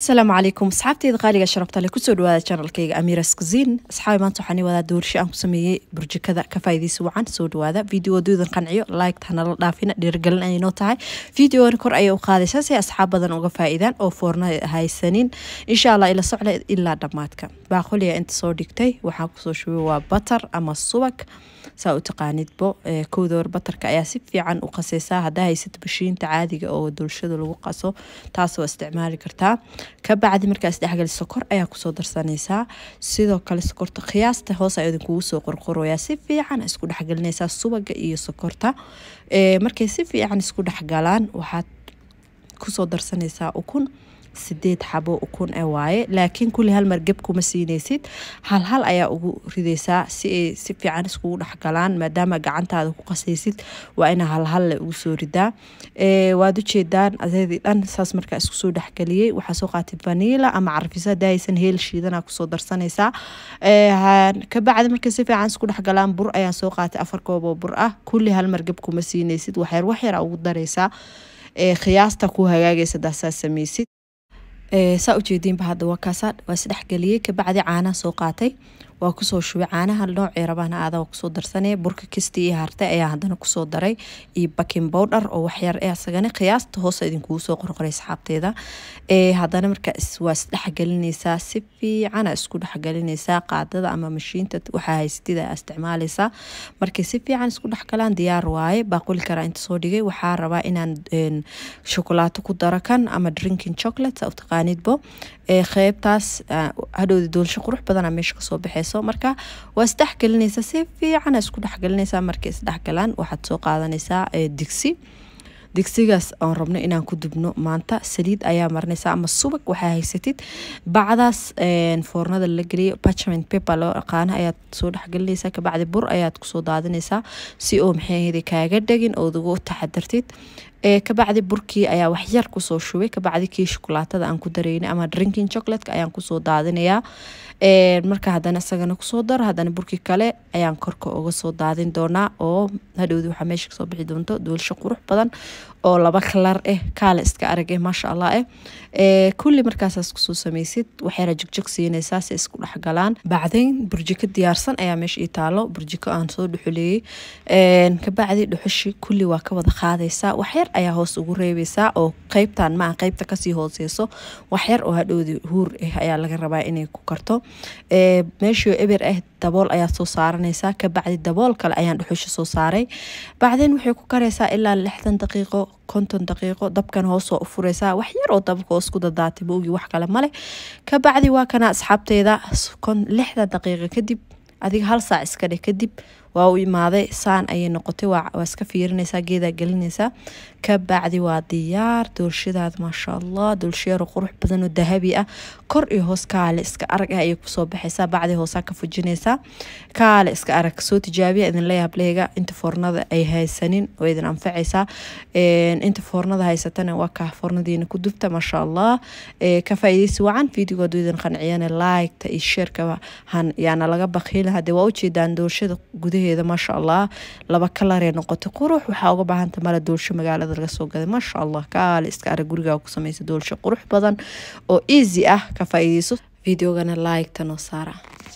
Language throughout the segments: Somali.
asalaamu calaykum asxaabteyda qaaliga sharabta le kusoo dhawaada janalkayga amiras kusin asxaabi maanta waxaan wada doorsho aan ku sameeyey burjikada ka faa'iidaysa wacan soo dhawaada videowaduudan qanciyo like hanala dhaafina dhiirigelin ayay noo tahay videogan kor ayay u qaadaysaa si asxaab badan uga faa'iidaan oo foorna haysanin insha allah ila socle ilaa dhammaadka baaqoliya inta soo dhigtay waxaan kusoo shubay waa batar ama subag saa u taqaanidbo kowdawar batarka ayaa si fiican u qasaysaa haddaa haysato bashiinta caadiga oo dulshada lagu qaso taas isticmaali kartaa kabacdi markaas dhexgali sokor ayaa kusoo darsaneysaa sidoo kale sokorta khiyaasta hoosa ayaa idinkugu soo qorqoraya si fiican isku dhexgelinaysaa subaga iyo sokorta markay si fiican isku dhexgalaan waxaad kusoo darsaneysaa ukun sideed xabo ukun e waaye laakiin kulli hal margab kuma siinaysid hal hal ayaa ugu ridaysaa si ay si fiican iskugu dhexgalaan maadaama gacantaada ku qasaysid waa ina halhalle ugu soo ridaa waad ujeedaan adeedii dhan saas markaa isku soo dhexgeliyey waxaa soo qaatay vanila ama carfisa daaysan heel shiidana kusoo darsanaysaa kabacdi markay si fiican isku dhexgalaan bur ayaan soo qaatay afar koob oo bur ah kulli hal margab kuma siinaysid waxyar waxyara ugu daraysaa khiyaasta ku hagaagaysa daasaa samaysid saa ujeediinba hadda waa kaasaa waa isdhexgeliyey kabacdi caanaa soo qaatay waa kusoo shubay caanaha noocay rabaan aadawa kusoo darsanaya burka kisti iyo harte ayaa haddana kusoo daray iyo bakin bowdhar oo waxyar ee asagana qiyaasta hoose idinkugu soo qorqoray asxaabteeda haddana markaas waa isdhexgelinaysaa si fiicana isku dhexgelinaysaa qaadada ama mashiinta waxaa haystida isticmaalaysaa markay si fiican isku dhexgalaan diyaar waaye baaquli karaa inta soo dhigay waxaa rabaa inaan shukulaato ku daro kan ama drinking chocolate utaqaanidbo qeybtaas ah, hadhowda doolasho qurux badana meesha kasoo baxeysa dheganayso marka waa isdhex gelinaysaa si fiicana isku dhexgelinaysaa markay isdhexgalaan waxaad soo qaadanaysaa eh, digsi digsigaas aan rabno inaan ku dubno maanta saliid ayaa marinaysa ama subag waxaa haysatid bacdaas eh, foornada la geliyo parchment paper loo yaqaano ayaad soo dhexgelinaysaa kabacdi bur ayaad kusoo daadinaysaa si oo maxayhdi kaaga dhagin ood ugu taxadartid eh, kabacdi burkii ayaa waxyar kusoo shubay kabacdi kii shukulaatada aan ku daraynay ama drinking chocolatka ayaan kusoo daadinayaa marka haddana isagana kusoo dar haddana burki kale ayaan korka uga soo daadin doonaa oo hadhowdi waxaa meesha kasoo bixi doonto duulasho qurux badan oo laba kalar ah eh, kaale iska arag ah eh, maasha allah ah eh. kulli markaasaas kusoo samaysid waxayna jigjig siinaysaa si isku dhexgalaan bacdayn burjiko diyaarsan ayaa meesha ii taalo burjiko aan soo dhuxuleeyey kabacdi dhuxushi kulli waa ka wada qaadaysaa waxyar ayaa hoos ugu reebaysaa oo qeybtan maa qeybta kasii hooseyso waxyar oo hadhowdi huur ah ayaa laga rabaa inay ku karto meeshio eber ah dabool ayaad soo saaranaysaa kabacdi dabool kale ayaan dhuxushi soo saaray bacdayn waxay ku karaysaa ilaa lixdan daqiiqo konton daqiiqo dabkan hoosoo ufureysaa wax yar oo dabka oo isku dadaatay maogi wax kale male kabacdi waa kana asxaabteeda lixda daqiiqa kadib adiga hal saac iska dheh kadib waa u imaaday saan ayay noqotay waa iska fiirinaysaa geedaa gelinaysaa ka waa diyaar doolshadaada maasha allah doolshayaro qurux badanoo dahabi ah kor iyo hoos kaale iska arag ah ayay kusoo baxaysaa bacdi hoosaa ka fujinaysaa kaale iska arag soo tijaabiya idinla yaableega inta foornada ay haysanin oo idin anfacaysaa inta foornada haysatana waa kaa foornadiina ku dubta maasha allah ka faa'iidaysi wacan fiidigo hadduu idin qanciyana like iyo sheerkaba yaana laga bakhiila haddee waa ujeedaan doolshada gudaheeda gudaheeda maasha allah laba kalaree noqota qurux waxaa uga baahanta mala doolsho magaalada laga soo gaday maasha allah kaale iska arag gurigaa ku samaysa doolsho qurux badan oo easy ah ka faa'iideyso fideogana laayigta noo saara aad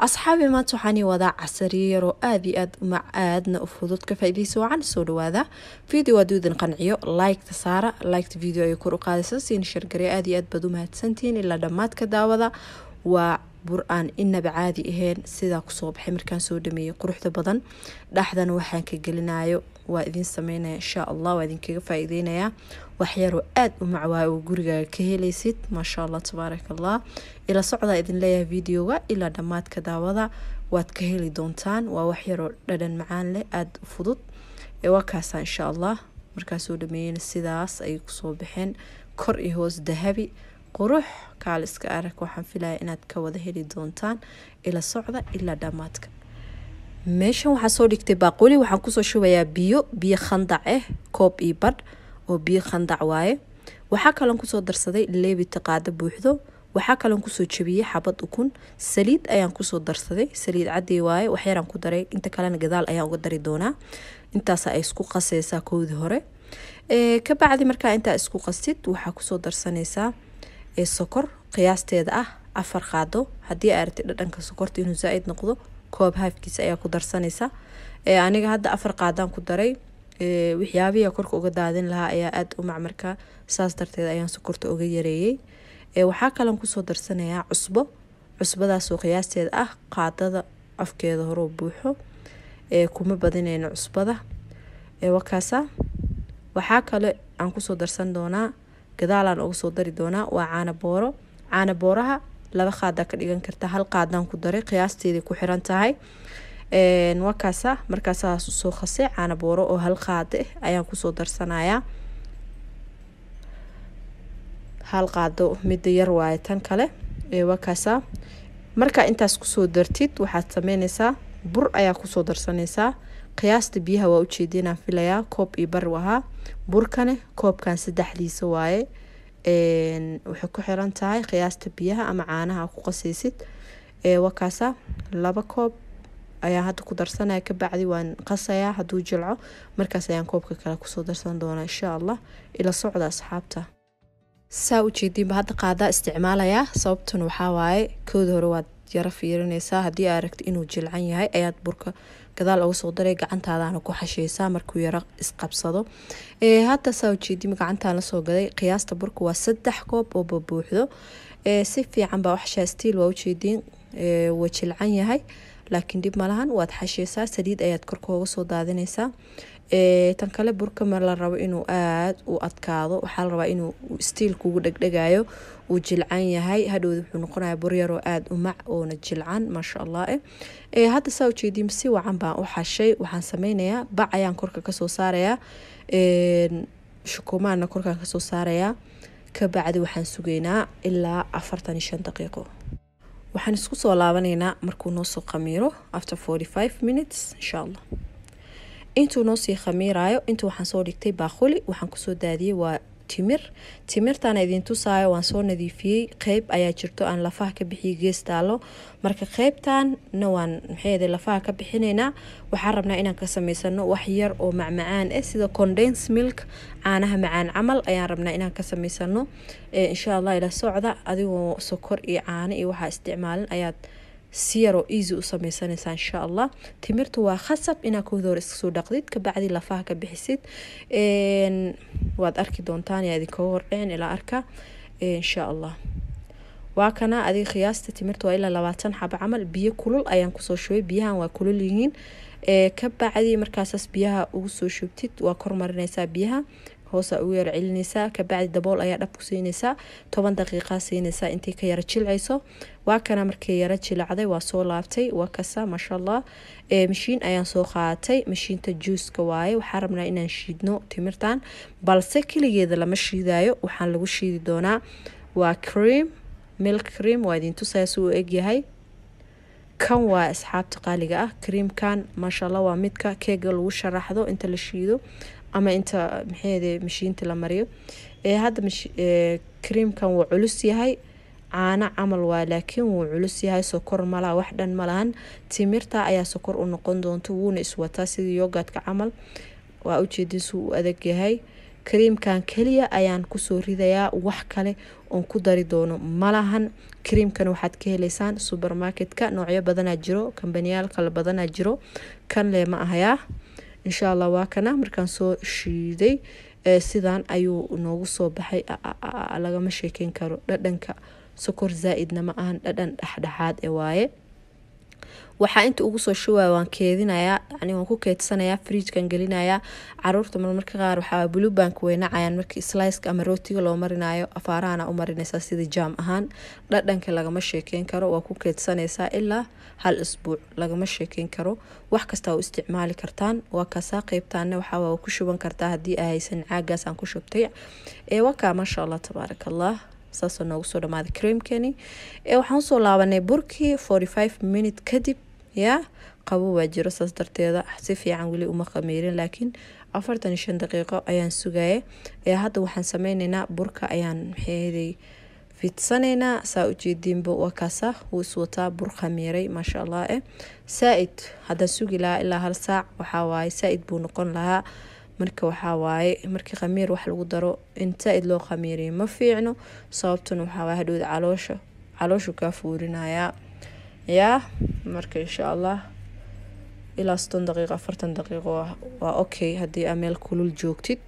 أصحابي ما توحاني وضع عسرير وآذي أد مع آدنا أفضل كفايدي سو عن سولو هذا فيديو دودن قنعيو لايك تسارة لايك فيديو يكورو قادسة سين شرقري آذي أد بدو مهد سنتين إلا دمات كداوضة و bur aan inaba caadi aheen sidaa kusoo baxay markaan soo dhameeyey quruxda badan dhaxdan waxaan ka gelinayo waa idin sameynaya insha allah waa idinkaga faa waxyaroo aada u macwaay oo gurigaaga ka helaysid maasha allah tabaaraka allah ila socdaa idin leeyahay videoga ilaa dhammaadka daawada waad ka heli doontaan waa waxyaroo dhadhan macaan leh aada u fudud waa insha allah markaan dhameeyeyna sidaas ayay kusoo baxeen kor iyo hoos dahabi qurux kaaliska arag waxaan filaya inaad ka wada heli doontaan ila socda ilaa dhammaadka meeshan waxaa soo dhigtay baaquli waxaan kusoo shubayaa biyo biyo khandac ah koob iyo badh oo biyo khandac waaye waxaa kaloon kusoo darsaday leebita qaado buuxdo waxaa kaloon kusoo jabiyey xabad ukun saliid ayaan kusoo darsaday saliid cadii waaye waxyaraan ku daray inta kalena gadaal ayaan uga dari doonaa intaasa ay isku qasaysaa koodii hore kabacdi markaa intaa isku qasid waxaa kusoo darsanaysaa ee sokor qiyaasteeda ah afar qaado haddii aa aragtay dhadhanka sokorta inuu zaa-id noqdo koob haafkiisa ayaa ku darsanaysa aniga hadda afar qaadaan ku daray waxyaabihi korka uga daadin lahaa ayaa aada u macmarka saas darteed ayaan sokorta uga yareeyey waxaa kalean kusoo darsanayaa cusbo cusbadaasoo qiyaasteeda ah qaadada afkeeda horoo buuxo kuma badineyno cusbada wakaasa waxaa kale aan kusoo darsan doonaa gadaalaan uga soo dari doonaa waa caana booro caana booraha laba qaadaa ka dhigan kartaa hal qaadaan ku daray qiyaasteeday ku xiran tahay wakaasa markaasaas usoo khase caana booro oo hal qaade eh ayaan kusoo darsanayaa hal qaado midda yar waaye tan kale wakaasa markaa intaas kusoo dartid waxaad sameyneysaa bur ayaa kusoo darsaneysaa qiyaasta biyaha waa ujeeda inaan filayaa koob iyo bar ahaa burkane koobkan saddexdiisa waaye waxay ku xiran tahay qiyaasta biyaha ama caanaha ku qasaysid wakaasa laba koob ayaan hadda ku darsanaya kabacdi waan qasayaa haduu jilco markaas ayaan koobka kale kusoo darsan doonaa insha allah ila socda asxaabta saa ujeediinba hadda qaadaa isticmaalayaa sababtuna waxaa waaye kooda hore waad yara fiirineysaa haddii aa aragto inuu jilcan yahay ayaad burka gadaal uga soo daray gacantaadaana ku xasheysaa markuu yaro isqabsado hadda saa ujeedima gacantaan lasoo gaday qiyaasta burka waa saddex koob oo babuuxdo si fiican baa waxshaa stiil waa ujeediin waa jilcan yahay laakiin dhib malahan waad xasheysaa saliid ayaad korkooga soo daadineysaa Eh, tan kale burka mar la rabo inuu aad u adkaado waxaa la rabaa inuu stiil kugu dhegdhegayo uu jilcan yahay hadhowda wuxuu noqonaya bur yaroo u mac oona jilcan maasha allah eh. eh, hadda saa ujeediin si wacan baan u xashay waxaan sameynayaa bac ayaan korka kasoo saarayaa shukumaana korkaan kasoo saarayaa ka bacdi waxaan sugeynaa ilaa afartan iyo shan daqiiqo waxaan isku soo laabanaynaa markuu noosoo qamiiro after forty five minutes insha allah intuu noo sii khamiiraayo inta waxaan soo dhigtay baaquli waxaan kusoo daadiyey waa timir timirtaan idin tusaayo waan soo nadiifiyey qeyb ayaa jirto aan lafaha ka bixiye geestaalo marka qeybtanna waan maxayda lafaha ka bixinaynaa waxaan rabnaa inaan ka samaysano wax yar oo macmacaan ah sida condens milk caanaha macaan camal ayaan rabnaa inaan ka samaysano insha allah ila socda adigoo sokor iyo caano iyo waxaa isticmaalin ayaad si yaroo easy u samaysanaysaa insha allah timirtu waa khasab inaa kooda hore dhaqdid kabacdi lafaha ka bixisid waad arki doontaan yaa idinkaga hordhecen ilaa arka insha allah waa kana adiga khiyaasta timirta waa ilaa labaatan xaba camal biyo kulul ayaan kusoo shubay biyahan waa kulul yihiin kabacdii markaasaas biyaha ugu soo shubtid waa kormarinaysaa biyaha hoosa ugu yar celinaysaa kabacdi dabool ayaa dhab ku siinaysaa toban daqiiqaa siinaysaa intay ka yara jilcayso waa kana markay yara jilacday waa soo laabtay waa kasa maasha mashiin ayaan soo qaatay mashiinta juuska waaye waxaa rabnaa inaan shiidno timirtan balse keligeeda lama shiidayo waxaan lagu shiidi doonaa waa cream milk cream waa idin tusaas uu egyahay kan waa asxaabta qaaliga ah creamkan maasha waa midka keega lagu sharaxdo inta la shiido ama inta maxayde mashiinta la mariyo eh, hadda kareemkan eh, wuu culus yahay caano camal waa laakiin wuu culus yahay sokor malaha wax dhan malahan timirta ayaa sokor u noqon doonta wuuna iswataa sidii yogaadka camal waa ujeediisu u adag yahay kareemkan keliya ayaan kusoo ridayaa wax kale oon ku dari doono malahan kareemkan waxaad ka helaysaan subermarketka noocyo badanaa jiro kambaniyaalkala badanaa jiro kan leh ma ahayaa insha allah waa kana markaan soo shiiday sidaan ayuu noogu soo baxay lagama sheekeyn karo dhadhanka sokor zaa-idna ma ahan dhadhan dhexdhexaad e waaye waxaa inta ugu soo shawaa waan keedinayaa yani waan ku keedsanayaa fridjkan gelinayaa caruurta marmarka qaar waxaa blue bank weynacayan markii ama rootiga loo marinayo afaarahana u marinaysaa sida jaam ahaan dhadhanka lagama sheekeyn karo waa ku keedsanaysaa ilaa hal isbuuc lagama sheekeyn karo wax kasta u isticmaali kartaan waa kaasaa qeybtaanne ku shuban kartaa haddii a haysan caagaas aan ku shubtay eewaka maasha allah tabaaraka allah saasoo noogu soo dhamaaday creamkani waxaan usoo laabanay burkii forty five minute kadib ya qabo waa jiro saas darteeda si fiican weli uma khamiirin laakiin afartan shan daqiiqo ayaan sugaya ayaa hadda waxaan sameyneynaa burka ayaan maxaahday fidsanaynaa saa ujeediinba waa kaasa wuu iswataa bur khamiiray maasha allah eh saa-id haddaan sugi lahaa ilaa hal saac waxaa waaye saa-id buu noqon lahaa marka waxaawaaye markii khamiir wax lagu daro in zaaid loo khamiiriyo ma fiicno sababtuna waxaaway hadhowda caloosha calooshu kaa fuurinayaa yaa marka insha allah ilaa soddon daqiiqo afartan daqiiqo waa okay haddii aa meel kulul joogtid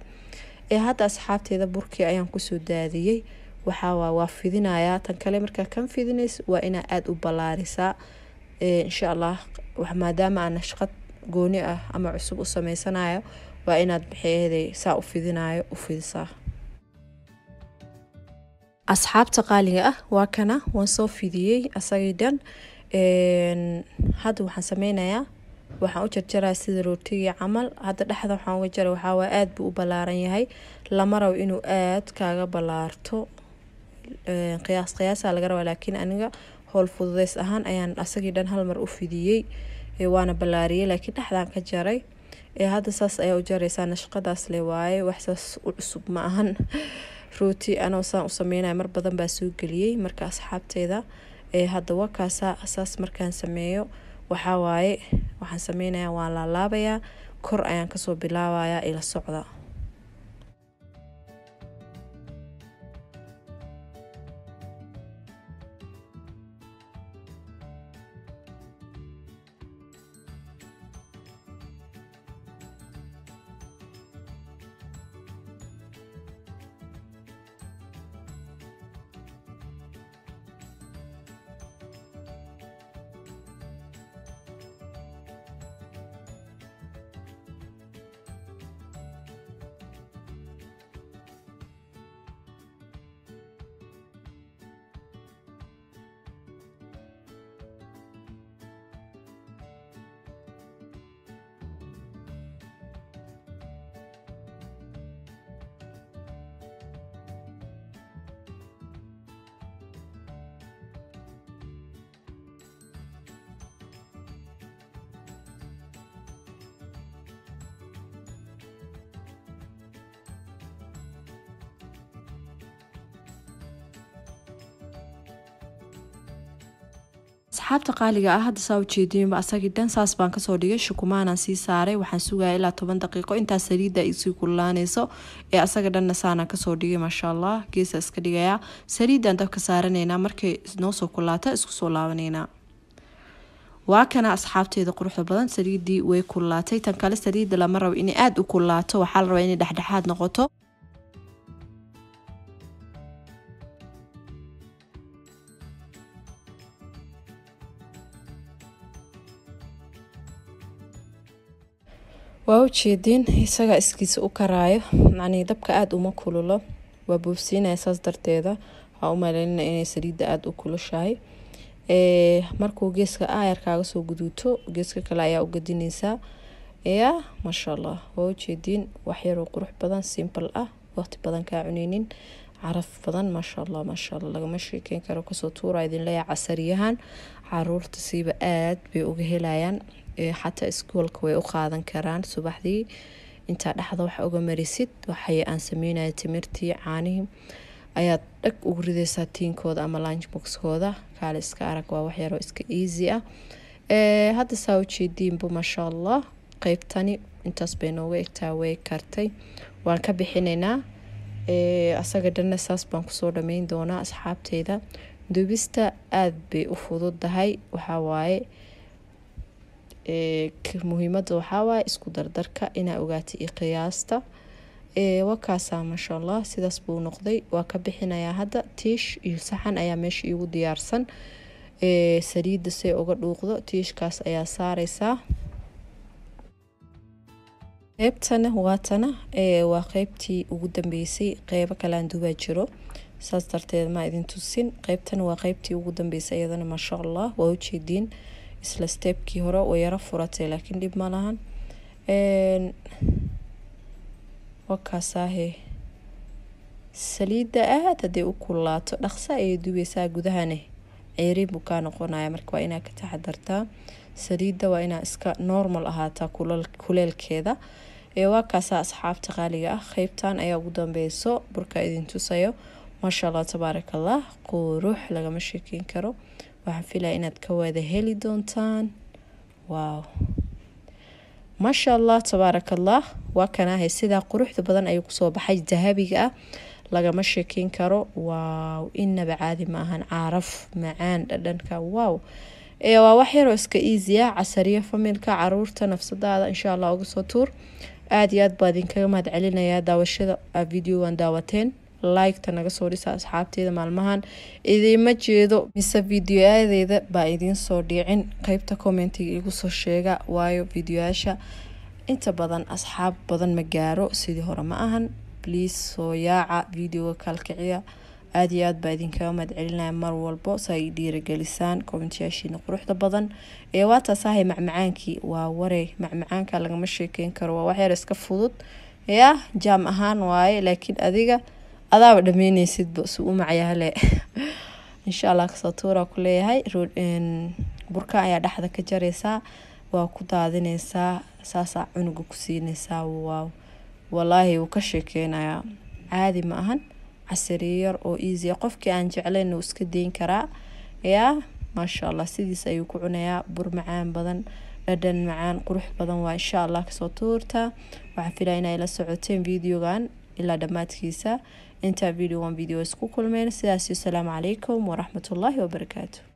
ee hadda asxaabteeda burkii ayaan kusoo daadiyey waxaa waa fidinayaa tan kale markaa kan fidinays waa inaa aada u balaarisaa insha allah maadaama aan nashqad gooni ah ama cusub u samaysanayo waa inaad baxeeday saa u fidinayo u fidisaa asxaabta qaaliga ah waa kana waan soo fidiyey asagii dhan hadda waxaan sameynayaa waxaan u jarjaraa sida rootigii camal hadda dhexda waxaan uga jara waxaawaa aada buu u ballaaran yahay lama rabo inuu aada kaaga ballaarto qiyaas qiyaasaa laga rabaa laakiin aniga howl fududeys ahaan ayaan asagii dhan hal mar u fidiyey waana ballaariyey laakiin dhexdaan ka jaray ee hadda saas ayaa u jaraysaana shaqadaas le waaye wax saas u cusub ma ahan rooti anoo saan u sameynaya mar badan baa soo geliyey marka asxaabteyda ee hadda wakaasa saas markaan sameeyo waxaa waaye waxaan sameynayaa waan laalaabaya kor ayaan kasoo bilaabayaa ila socda asxaabta qaaliga ah hadda saa ujeediinba asagii dhan saas baan kasoo dhigay shukumaanaan sii saaray waxaan sugaya ilaa toban daqiiqo intaa saliidda ay sii kululaanayso ee asaga dhanna saanaan kasoo dhigay maasha allah geesa iska dhigayaa saliiddaan dabka saaranaynaa markay noo soo kullaata isku soo laabanaynaa waa kana asxaabteeda quruxda badan saliiddii way kullaatay tan kale saliidda lama rabo inay aada u kullaato waxaa la rabaa inay dhexdhexaad noqoto waa ujeediin isagaa iskiisa u karaayo yacnii dabka aada uma kululo waa boofsiinaya saas darteeda ah. waxaa u maleynaya inay saliidda aada u kulushahay markuu geeska aayarkaaga soo guduuto geeska kale ayaa u gadineysaa ya maasha allah waa ujeediin waxyaroo qurux badan simple ah waqti badan kaa cuneynin caraf badan maasha allah maasha allah lagama sheekeyn karo kasoo tuura idinleeya casariyahan caruurta siiba aad bay uga helayaan xataa iskuolka way u qaadan karaan subaxdii intaa dhexda wax uga marisid waxay aan sameynaya timirtii caanihii ayaad dhag ugu rideysaa tiinkooda ama lunchboxkooda kaale iska arag waa waxyaroo iska easy ah hadda saa ujeediinbu maasha allah qeybtani intaas bay nooga egtaa way kartay waan ka bixinaynaa asaga dhanna saas baan kusoo dhameyn doonaa asxaabteyda dubista aada bay u fududahay waxaa waaye muhiimada waxaawaay isku dardarka inaa ogaata iyo qiyaasta wakaasaa maasha allah sidaas buu noqday waa ka bixinayaa hadda tiish iyo saxan ayaa meesha iigu diyaarsan saliidda see uga dhuuqdo tiishkaas ayaa saareysaa qeybtana waatana waa qeybtii ugu dambeysay qeybo kalean duubaa jiro saas darteed maa idin tusin qeybtana waa qeybtii ugu dambeysay iyadana maasha allah waa ujeediin isla steebkii hore way yaro furatay laakiin dhib ma lahan saliidda aad haday u kulaato dhaqsa ayay dubeysaa gudahane ceyriin buu kaa noqonaya marka waa inaa ka taxadartaa saliidda waa inaa iska normal ahaataa kuleelkeeda waa kaasaa asxaabta qaaliga ah qeybtan ayaa ugu dambeyso burka idin tusayo maasha allah tabaarak allah quruux lagama sheekeyn karo waxaan filaa inaad ka wada heli doontaan wow maasha allah tabaarakallah waa kanaahay sidaa quruxda badan ayuu kusoo baxay dahabiga ah lagama sheekeyn karo waw inaba caadi ma caraf macaan dhadhanka wow waa wax yaroo iska easya ah. casariyo familka caruurta nafsadaada insha allah uga soo tuur aada iyo aad baa idinkaga mahad celinayaa daawashada a ah, daawateen laygta naga soo dhisa asxaabteeda maalmahan idiima jeedo mise videoyadeeda baa idiin soo dhiicin qeybta commentiga igu soo sheega waayo videoyaasha inta badan asxaab badan ma gaaro sidii hore ma ahan bliis soo yaaca videoga kaalkiciya aada iyo aad baa idinkaga mahad mar walbo si ay dhiiragelisaan kommentiyaashiina quruxda badan ee waa ahay macmacaankii waa warey macmacaanka lagama sheekeyn karo waa waxyar iska fudud yah jaam ahaan waaye laakiin adiga adaaba dhameyneysidba su u macya hale insha allah kasoo tuuraa ku leeyahay burka ayaa dhexda ka jareysaa waa ku daadineysaa saasaa cunuga ku siineysaa waaw walaahi wuu ka sheekeynayaa caadi ma ahan casariyo yar oo easy qofkii aan jeclayn uu iska deyn karaa yaa maasha allah sidiis ayuu ku cunayaa bur macaan badan dhadhan macaan qurux badan waa insha allah kasoo tuurta waxaan filaya inaa ila socoteen videogan ilaa dhammaadkiisa intaa video aan video isku kulmeen sidaasi asalaamu calaykum waraxmatullaahi wabarakaatu